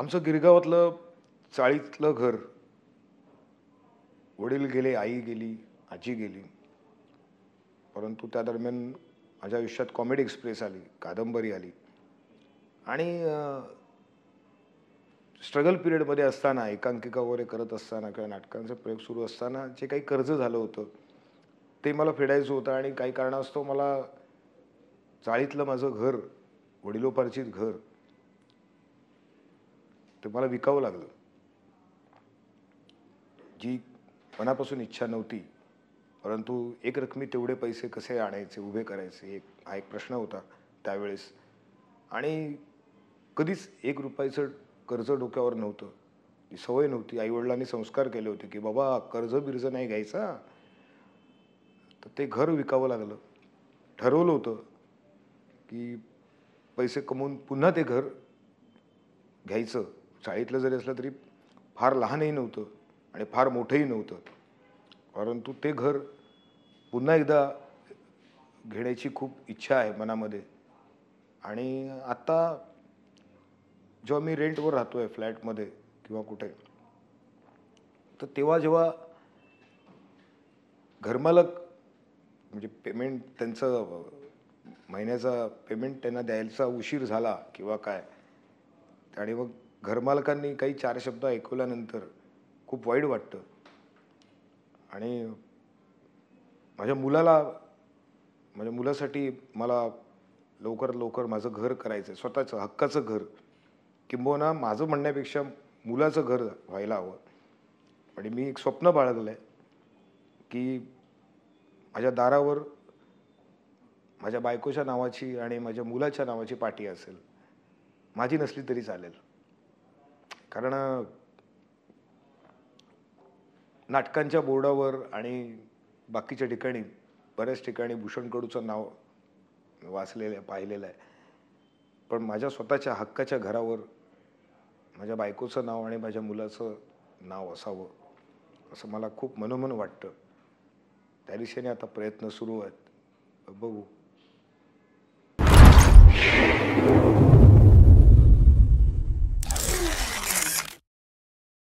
आमचं गिरगावातलं चाळीतलं घर वडील गेले आई गेली आजी गेली परंतु त्या दरम्यान माझ्या आयुष्यात कॉमेडी एक्सप्रेस आली कादंबरी आली आणि स्ट्रगल पिरियडमध्ये असताना एकांकिका वगैरे करत असताना किंवा नाटकांचा प्रयोग सुरू असताना जे काही कर्ज झालं होतं ते मला फेडायचं होतं आणि काही कारणास्तव मला चाळीतलं माझं घर वडिलोपार्जित घर ते मला विकावं लागलं जी मनापासून इच्छा नव्हती परंतु एक रकमी तेवढे पैसे कसे आणायचे उभे करायचे एक हा एक प्रश्न होता त्यावेळेस आणि कधीच एक रुपयाचं कर्ज डोक्यावर नव्हतं ती सवय नव्हती आईवडिलांनी संस्कार केले होते की बाबा कर्ज बिर्ज नाही घ्यायचा तर ते घर विकावं लागलं ठरवलं होतं की पैसे कमवून पुन्हा ते घर घ्यायचं शाळेतलं जरी असलं तरी फार लहानही नव्हतं आणि फार मोठंही नव्हतं परंतु ते घर पुन्हा एकदा घेण्याची खूप इच्छा आहे मनामध्ये आणि आत्ता जेव्हा मी रेंटवर राहतो आहे फ्लॅटमध्ये किंवा कुठे तर तेव्हा जेव्हा घरमालक म्हणजे पेमेंट त्यांचं महिन्याचा पेमेंट त्यांना द्यायचा उशीर झाला किंवा काय आणि मग घरमालकांनी काही चार शब्द ऐकवल्यानंतर खूप वाईट वाटतं आणि माझ्या मुलाला माझ्या मुलासाठी मला लवकरात लवकर माझं घर करायचं आहे स्वतःचं हक्काचं घर किंबहुना माझं म्हणण्यापेक्षा मुलाचं घर व्हायला हवं आणि मी एक स्वप्न बाळगलं आहे की माझ्या दारावर माझ्या बायकोच्या नावाची आणि माझ्या मुलाच्या नावाची पाठी असेल माझी नसली तरी चालेल कारण नाटकांच्या बोर्डावर आणि बाकीच्या ठिकाणी बऱ्याच ठिकाणी भूषण कडूचं नाव वाचलेलं आहे पाहिलेलं आहे पण माझ्या स्वतःच्या हक्काच्या घरावर माझ्या बायकोचं नाव आणि माझ्या मुलाचं नाव असावं असं मला खूप मनोमन वाटतं त्या दिशेने आता प्रयत्न सुरू आहेत बघू